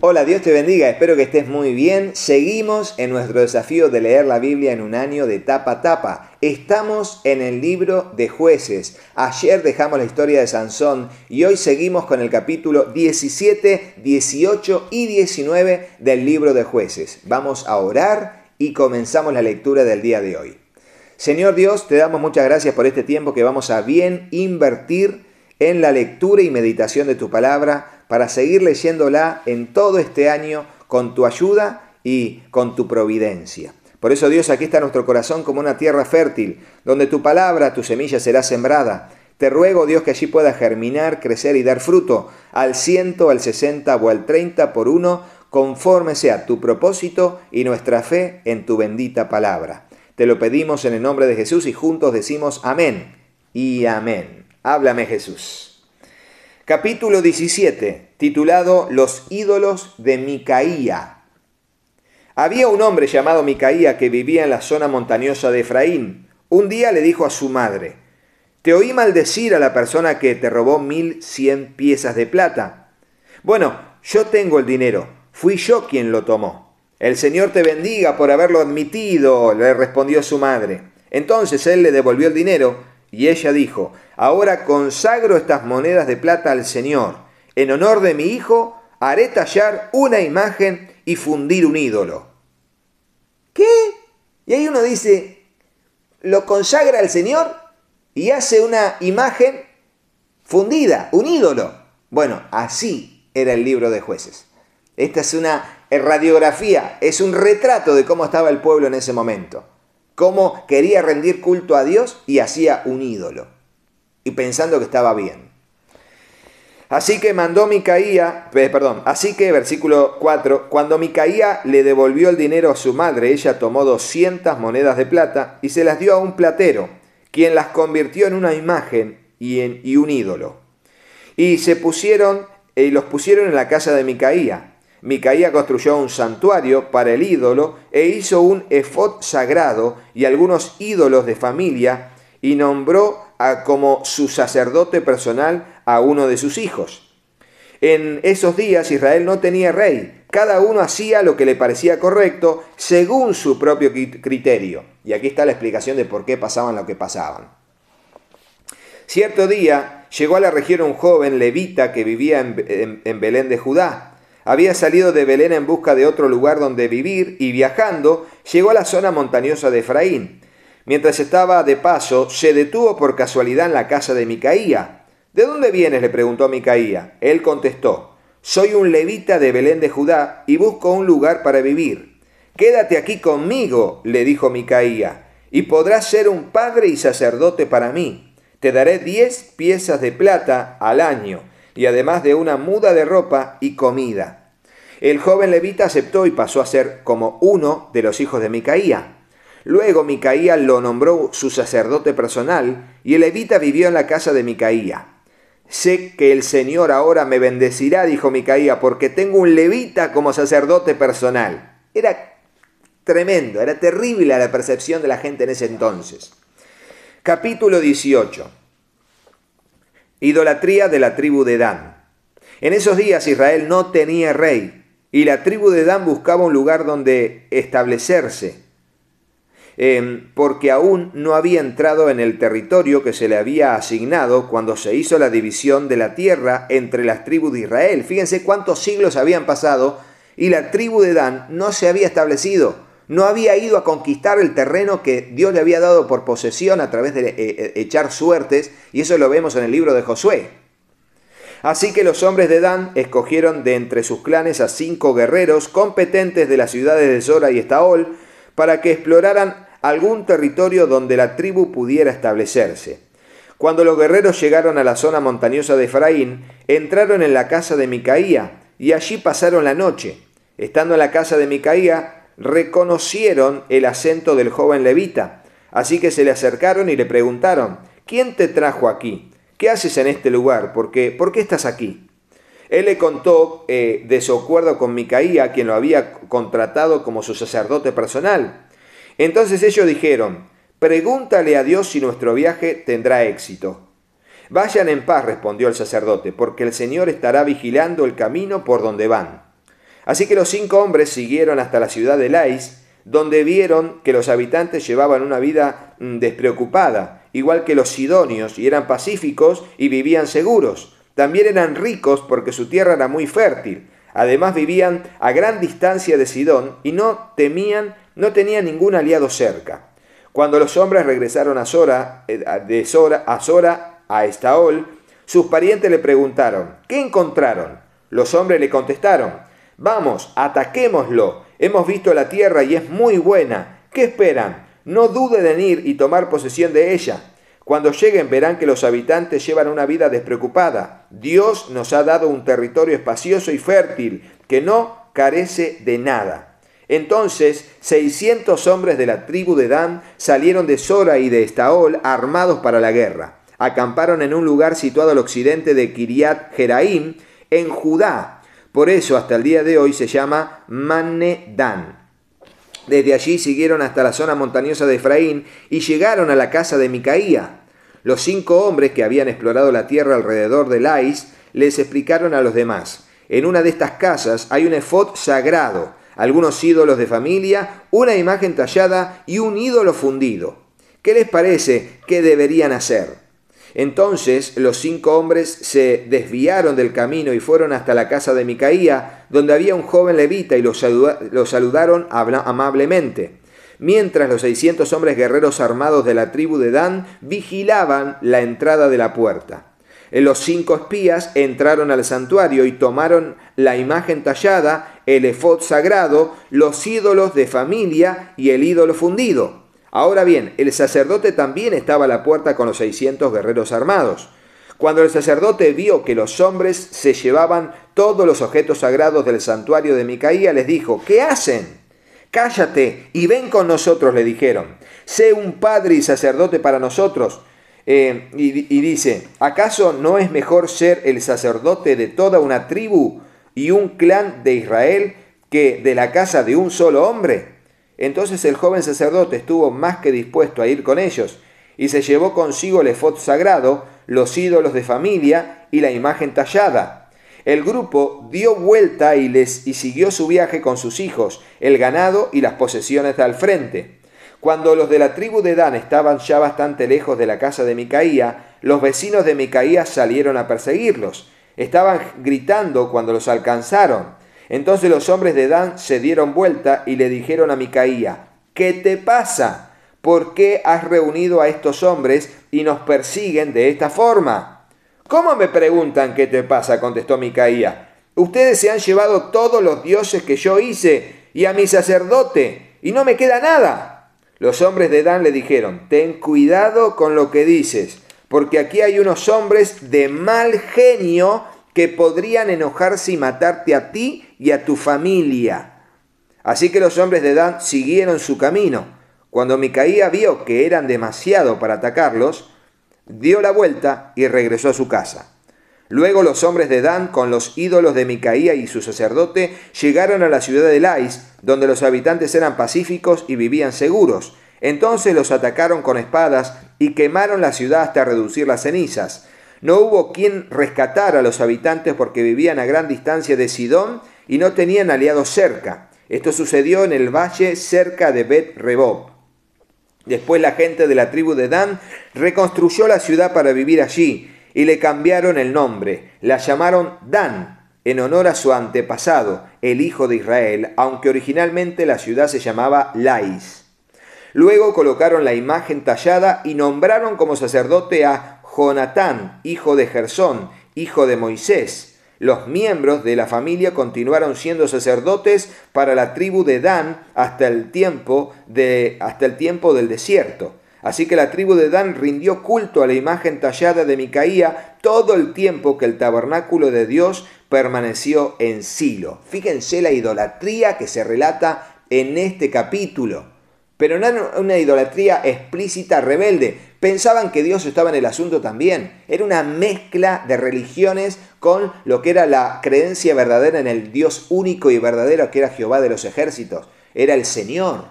Hola, Dios te bendiga, espero que estés muy bien. Seguimos en nuestro desafío de leer la Biblia en un año de tapa a tapa. Estamos en el libro de jueces. Ayer dejamos la historia de Sansón y hoy seguimos con el capítulo 17, 18 y 19 del libro de jueces. Vamos a orar y comenzamos la lectura del día de hoy. Señor Dios, te damos muchas gracias por este tiempo que vamos a bien invertir en la lectura y meditación de tu palabra para seguir leyéndola en todo este año con tu ayuda y con tu providencia. Por eso Dios, aquí está nuestro corazón como una tierra fértil, donde tu palabra, tu semilla será sembrada. Te ruego, Dios, que allí pueda germinar, crecer y dar fruto al ciento, al sesenta o al treinta por uno, conforme sea tu propósito y nuestra fe en tu bendita palabra. Te lo pedimos en el nombre de Jesús y juntos decimos amén y amén. Háblame Jesús capítulo 17, titulado Los ídolos de Micaía. Había un hombre llamado Micaía que vivía en la zona montañosa de Efraín. Un día le dijo a su madre, Te oí maldecir a la persona que te robó mil cien piezas de plata. Bueno, yo tengo el dinero, fui yo quien lo tomó. El Señor te bendiga por haberlo admitido, le respondió su madre. Entonces él le devolvió el dinero y ella dijo, ahora consagro estas monedas de plata al Señor. En honor de mi hijo, haré tallar una imagen y fundir un ídolo. ¿Qué? Y ahí uno dice, lo consagra al Señor y hace una imagen fundida, un ídolo. Bueno, así era el libro de jueces. Esta es una radiografía, es un retrato de cómo estaba el pueblo en ese momento cómo quería rendir culto a Dios y hacía un ídolo, y pensando que estaba bien. Así que mandó Micaía, eh, perdón, así que versículo 4, cuando Micaía le devolvió el dinero a su madre, ella tomó 200 monedas de plata y se las dio a un platero, quien las convirtió en una imagen y, un ídolo. Y se pusieron, y eh, los pusieron en la casa de Micaía, Micaía construyó un santuario para el ídolo e hizo un efod sagrado y algunos ídolos de familia y nombró como su sacerdote personal a uno de sus hijos. En esos días Israel no tenía rey, cada uno hacía lo que le parecía correcto según su propio criterio. Y aquí está la explicación de por qué pasaban lo que pasaban. Cierto día llegó a la región un joven levita que vivía en Belén de Judá había salido de Belén en busca de otro lugar donde vivir y viajando llegó a la zona montañosa de Efraín. Mientras estaba de paso, se detuvo por casualidad en la casa de Micaía. ¿De dónde vienes? le preguntó Micaía. Él contestó, soy un levita de Belén de Judá y busco un lugar para vivir. Quédate aquí conmigo, le dijo Micaía, y podrás ser un padre y sacerdote para mí. Te daré diez piezas de plata al año y además de una muda de ropa y comida. El joven levita aceptó y pasó a ser como uno de los hijos de Micaía. Luego Micaía lo nombró su sacerdote personal y el levita vivió en la casa de Micaía. Sé que el Señor ahora me bendecirá, dijo Micaía, porque tengo un levita como sacerdote personal. Era tremendo, era terrible la percepción de la gente en ese entonces. Capítulo 18. Idolatría de la tribu de Dan. En esos días Israel no tenía rey y la tribu de Dan buscaba un lugar donde establecerse, em, porque aún no había entrado en el territorio que se le había asignado cuando se hizo la división de la tierra entre las tribus de Israel. Fíjense cuántos siglos habían pasado y la tribu de Dan no se había establecido no había ido a conquistar el terreno que Dios le había dado por posesión a través de eh, eh, echar suertes, y eso lo vemos en el libro de Josué. Así que los hombres de Dan escogieron de entre sus clanes a cinco guerreros competentes de las ciudades de Zora y Estaol para que exploraran algún territorio donde la tribu pudiera establecerse. Cuando los guerreros llegaron a la zona montañosa de Efraín, entraron en la casa de Micaía y allí pasaron la noche. Estando en la casa de Micaía, reconocieron el acento del joven levita. Así que se le acercaron y le preguntaron, ¿quién te trajo aquí? ¿Qué haces en este lugar? ¿Por qué, ¿Por qué estás aquí? Él le contó eh, de su acuerdo con Micaía, quien lo había contratado como su sacerdote personal. Entonces ellos dijeron, pregúntale a Dios si nuestro viaje tendrá éxito. Vayan en paz, respondió el sacerdote, porque el Señor estará vigilando el camino por donde van. Así que los cinco hombres siguieron hasta la ciudad de Lais, donde vieron que los habitantes llevaban una vida mm, despreocupada, igual que los sidonios, y eran pacíficos y vivían seguros. También eran ricos porque su tierra era muy fértil. Además vivían a gran distancia de Sidón y no temían, no tenían ningún aliado cerca. Cuando los hombres regresaron a Sora, eh, de Sora, a Sora, a Estaol, sus parientes le preguntaron, ¿qué encontraron? Los hombres le contestaron, Vamos, ataquémoslo. Hemos visto la tierra y es muy buena. ¿Qué esperan? No duden en ir y tomar posesión de ella. Cuando lleguen verán que los habitantes llevan una vida despreocupada. Dios nos ha dado un territorio espacioso y fértil, que no carece de nada. Entonces, 600 hombres de la tribu de Dan salieron de Sora y de Estaol armados para la guerra. Acamparon en un lugar situado al occidente de Kiriat Jeraim, en Judá, por eso hasta el día de hoy se llama Manne Desde allí siguieron hasta la zona montañosa de Efraín y llegaron a la casa de Micaía. Los cinco hombres que habían explorado la tierra alrededor de Lais les explicaron a los demás. En una de estas casas hay un efod sagrado, algunos ídolos de familia, una imagen tallada y un ídolo fundido. ¿Qué les parece que deberían hacer? Entonces los cinco hombres se desviaron del camino y fueron hasta la casa de Micaía, donde había un joven levita y los saludaron amablemente. Mientras los 600 hombres guerreros armados de la tribu de Dan vigilaban la entrada de la puerta. Los cinco espías entraron al santuario y tomaron la imagen tallada, el efod sagrado, los ídolos de familia y el ídolo fundido. Ahora bien, el sacerdote también estaba a la puerta con los 600 guerreros armados. Cuando el sacerdote vio que los hombres se llevaban todos los objetos sagrados del santuario de Micaía, les dijo, ¿qué hacen? Cállate y ven con nosotros, le dijeron. Sé un padre y sacerdote para nosotros. Eh, y dice, ¿acaso no es mejor ser el sacerdote de toda una tribu y un clan de Israel que de la casa de un solo hombre? Entonces el joven sacerdote estuvo más que dispuesto a ir con ellos, y se llevó consigo el efod sagrado, los ídolos de familia y la imagen tallada. El grupo dio vuelta y, les, y siguió su viaje con sus hijos, el ganado y las posesiones al frente. Cuando los de la tribu de Dan estaban ya bastante lejos de la casa de Micaía, los vecinos de Micaía salieron a perseguirlos. Estaban gritando cuando los alcanzaron. Entonces los hombres de Dan se dieron vuelta y le dijeron a Micaía, ¿qué te pasa? ¿Por qué has reunido a estos hombres y nos persiguen de esta forma? ¿Cómo me preguntan qué te pasa? contestó Micaía. Ustedes se han llevado todos los dioses que yo hice y a mi sacerdote, y no me queda nada. Los hombres de Dan le dijeron, ten cuidado con lo que dices, porque aquí hay unos hombres de mal genio que podrían enojarse y matarte a ti y a tu familia. Así que los hombres de Dan siguieron su camino. Cuando Micaía vio que eran demasiado para atacarlos, dio la vuelta y regresó a su casa. Luego los hombres de Dan, con los ídolos de Micaía y su sacerdote, llegaron a la ciudad de Lais, donde los habitantes eran pacíficos y vivían seguros. Entonces los atacaron con espadas y quemaron la ciudad hasta reducir las cenizas. No hubo quien rescatara a los habitantes porque vivían a gran distancia de Sidón y no tenían aliados cerca. Esto sucedió en el valle cerca de Bet Rebob. Después la gente de la tribu de Dan reconstruyó la ciudad para vivir allí y le cambiaron el nombre. La llamaron Dan en honor a su antepasado, el hijo de Israel, aunque originalmente la ciudad se llamaba Lais. Luego colocaron la imagen tallada y nombraron como sacerdote a Jonatán, hijo de Gersón, hijo de Moisés. Los miembros de la familia continuaron siendo sacerdotes para la tribu de Dan hasta el tiempo, de, hasta el tiempo del desierto. Así que la tribu de Dan rindió culto a la imagen tallada de Micaía todo el tiempo que el tabernáculo de Dios permaneció en Silo. Fíjense la idolatría que se relata en este capítulo. Pero no una idolatría explícita rebelde, pensaban que Dios estaba en el asunto también. Era una mezcla de religiones con lo que era la creencia verdadera en el Dios único y verdadero que era Jehová de los ejércitos. Era el Señor.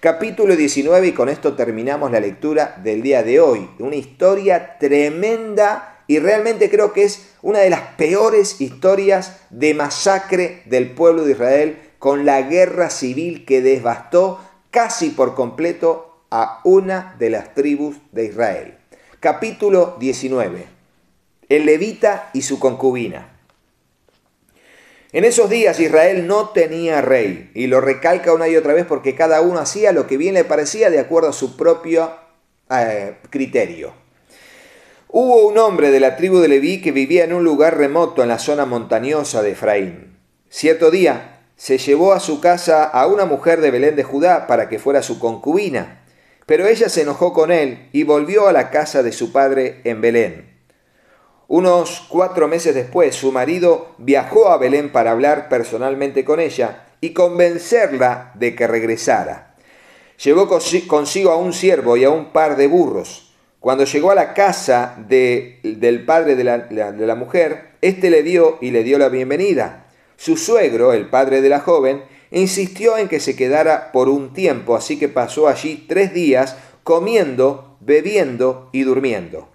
Capítulo 19 y con esto terminamos la lectura del día de hoy. Una historia tremenda y realmente creo que es una de las peores historias de masacre del pueblo de Israel con la guerra civil que devastó casi por completo a una de las tribus de Israel. Capítulo 19. El levita y su concubina. En esos días Israel no tenía rey, y lo recalca una y otra vez porque cada uno hacía lo que bien le parecía de acuerdo a su propio eh, criterio. Hubo un hombre de la tribu de Leví que vivía en un lugar remoto en la zona montañosa de Efraín. Cierto día se llevó a su casa a una mujer de Belén de Judá para que fuera su concubina. Pero ella se enojó con él y volvió a la casa de su padre en Belén. Unos cuatro meses después, su marido viajó a Belén para hablar personalmente con ella y convencerla de que regresara. Llevó consigo a un siervo y a un par de burros. Cuando llegó a la casa del padre de la, de la mujer, éste le dio y le dio la bienvenida. Su suegro, el padre de la joven, insistió en que se quedara por un tiempo, así que pasó allí tres días comiendo, bebiendo y durmiendo.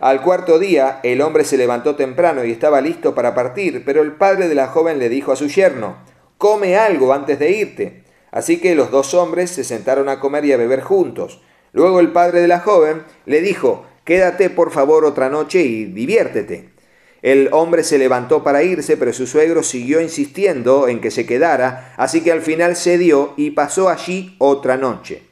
Al cuarto día el hombre se levantó temprano y estaba listo para partir, pero el padre de la joven le dijo a su yerno, come algo antes de irte. Así que los dos hombres se sentaron a comer y a beber juntos. Luego el padre de la joven le dijo, quédate por favor otra noche y diviértete. El hombre se levantó para irse, pero su suegro siguió insistiendo en que se quedara, así que al final cedió y pasó allí otra noche.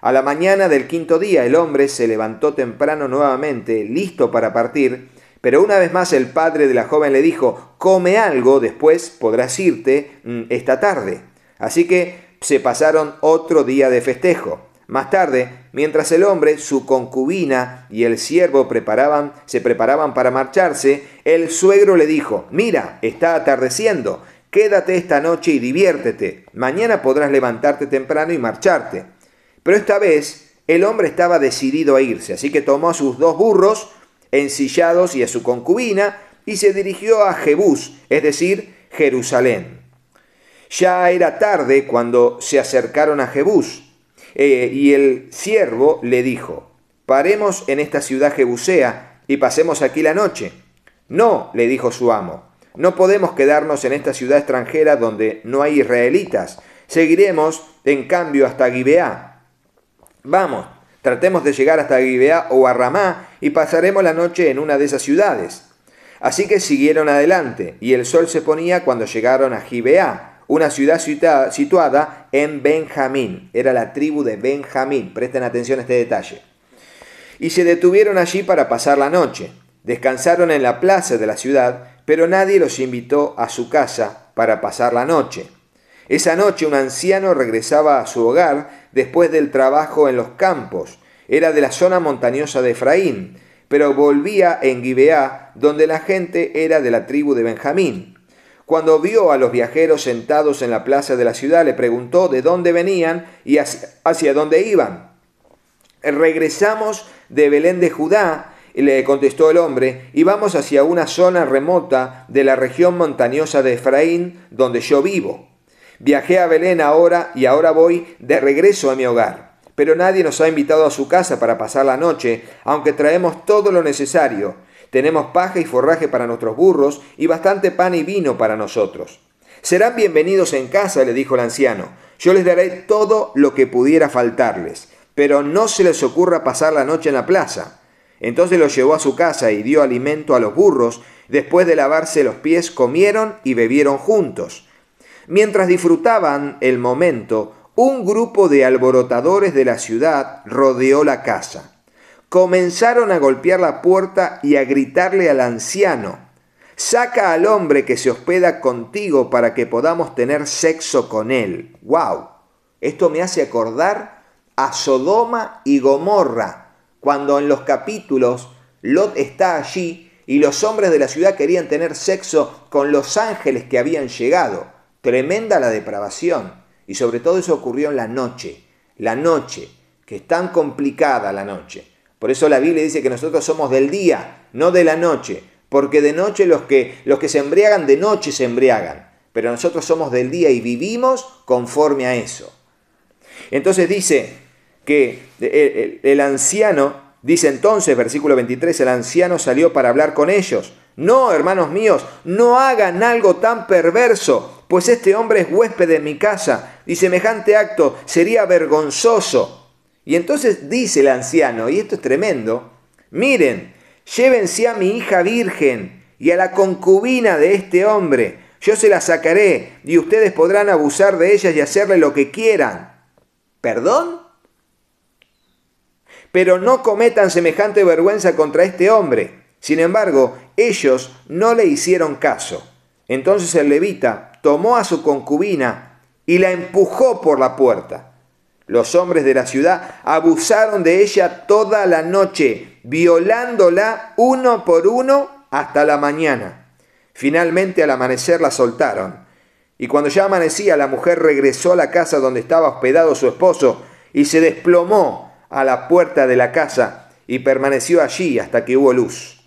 A la mañana del quinto día el hombre se levantó temprano nuevamente, listo para partir, pero una vez más el padre de la joven le dijo, come algo, después podrás irte mm, esta tarde. Así que se pasaron otro día de festejo. Más tarde, mientras el hombre, su concubina y el siervo preparaban, se preparaban para marcharse, el suegro le dijo, mira, está atardeciendo, quédate esta noche y diviértete, mañana podrás levantarte temprano y marcharte. Pero esta vez el hombre estaba decidido a irse, así que tomó a sus dos burros ensillados y a su concubina y se dirigió a Jebús, es decir, Jerusalén. Ya era tarde cuando se acercaron a Jebús eh, y el siervo le dijo, paremos en esta ciudad Jebusea y pasemos aquí la noche. No, le dijo su amo, no podemos quedarnos en esta ciudad extranjera donde no hay israelitas. Seguiremos, en cambio, hasta Gibeá. Vamos, tratemos de llegar hasta Gibeá o a Ramá y pasaremos la noche en una de esas ciudades. Así que siguieron adelante, y el sol se ponía cuando llegaron a Gibeá, una ciudad situada en Benjamín. Era la tribu de Benjamín. Presten atención a este detalle. Y se detuvieron allí para pasar la noche. Descansaron en la plaza de la ciudad, pero nadie los invitó a su casa para pasar la noche. Esa noche un anciano regresaba a su hogar después del trabajo en los campos. Era de la zona montañosa de Efraín, pero volvía en Gibeá, donde la gente era de la tribu de Benjamín. Cuando vio a los viajeros sentados en la plaza de la ciudad, le preguntó de dónde venían y hacia, dónde iban. Regresamos de Belén de Judá, le contestó el hombre, y vamos hacia una zona remota de la región montañosa de Efraín, donde yo vivo. Viajé a Belén ahora y ahora voy de regreso a mi hogar. Pero nadie nos ha invitado a su casa para pasar la noche, aunque traemos todo lo necesario tenemos paja y forraje para nuestros burros y bastante pan y vino para nosotros. Serán bienvenidos en casa, le dijo el anciano. Yo les daré todo lo que pudiera faltarles, pero no se les ocurra pasar la noche en la plaza. Entonces los llevó a su casa y dio alimento a los burros. Después de lavarse los pies, comieron y bebieron juntos. Mientras disfrutaban el momento, un grupo de alborotadores de la ciudad rodeó la casa comenzaron a golpear la puerta y a gritarle al anciano, saca al hombre que se hospeda contigo para que podamos tener sexo con él. ¡Wow! Esto me hace acordar a Sodoma y Gomorra, cuando en los capítulos Lot está allí y los hombres de la ciudad querían tener sexo con los ángeles que habían llegado. Tremenda la depravación. Y sobre todo eso ocurrió en la noche. La noche, que es tan complicada la noche. Por eso la Biblia dice que nosotros somos del día, no de la noche, porque de noche los que, los que se embriagan, de noche se embriagan, pero nosotros somos del día y vivimos conforme a eso. Entonces dice que el, anciano, dice entonces, versículo 23, el anciano salió para hablar con ellos. No, hermanos míos, no hagan algo tan perverso, pues este hombre es huésped de mi casa y semejante acto sería vergonzoso. Y entonces dice el anciano, y esto es tremendo, miren, llévense a mi hija virgen y a la concubina de este hombre, yo se la sacaré y ustedes podrán abusar de ellas y hacerle lo que quieran. ¿Perdón? Pero no cometan semejante vergüenza contra este hombre. Sin embargo, ellos no le hicieron caso. Entonces el levita tomó a su concubina y la empujó por la puerta los hombres de la ciudad abusaron de ella toda la noche, violándola uno por uno hasta la mañana. Finalmente al amanecer la soltaron. Y cuando ya amanecía, la mujer regresó a la casa donde estaba hospedado su esposo y se desplomó a la puerta de la casa y permaneció allí hasta que hubo luz.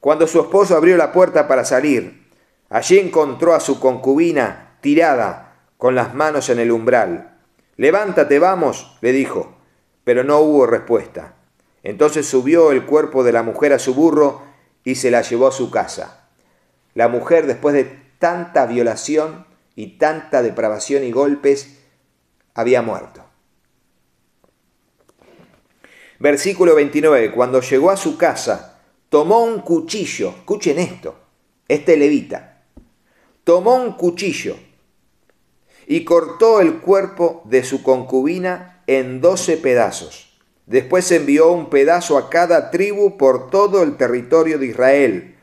Cuando su esposo abrió la puerta para salir, allí encontró a su concubina tirada con las manos en el umbral Levántate, vamos, le dijo, pero no hubo respuesta. Entonces subió el cuerpo de la mujer a su burro y se la llevó a su casa. La mujer, después de tanta violación y tanta depravación y golpes, había muerto. Versículo 29. Cuando llegó a su casa, tomó un cuchillo. Escuchen esto. Este levita. Tomó un cuchillo y cortó el cuerpo de su concubina en doce pedazos. Después envió un pedazo a cada tribu por todo el territorio de Israel.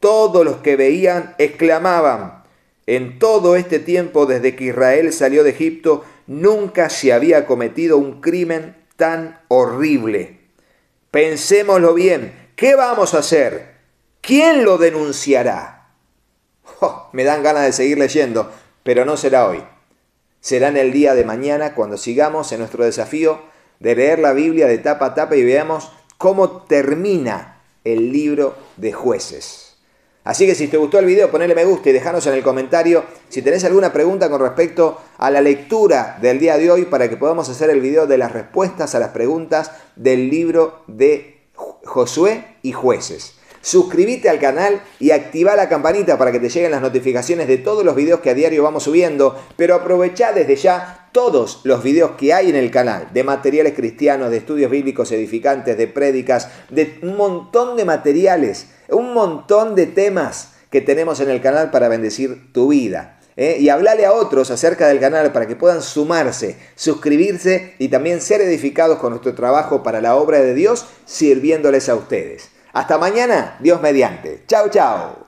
Todos los que veían exclamaban, en todo este tiempo desde que Israel salió de Egipto, nunca se había cometido un crimen tan horrible. Pensémoslo bien, ¿qué vamos a hacer? ¿Quién lo denunciará? Oh, me dan ganas de seguir leyendo, pero no será hoy será en el día de mañana cuando sigamos en nuestro desafío de leer la Biblia de tapa a tapa y veamos cómo termina el libro de jueces. Así que si te gustó el video, ponle me gusta y dejanos en el comentario si tenés alguna pregunta con respecto a la lectura del día de hoy para que podamos hacer el video de las respuestas a las preguntas del libro de Josué y jueces suscríbete al canal y activa la campanita para que te lleguen las notificaciones de todos los videos que a diario vamos subiendo, pero aprovecha desde ya todos los videos que hay en el canal, de materiales cristianos, de estudios bíblicos edificantes, de prédicas, de un montón de materiales, un montón de temas que tenemos en el canal para bendecir tu vida. ¿eh? y hablarle a otros acerca del canal para que puedan sumarse, suscribirse y también ser edificados con nuestro trabajo para la obra de Dios sirviéndoles a ustedes. Hasta mañana, Dios mediante. Chao, chao.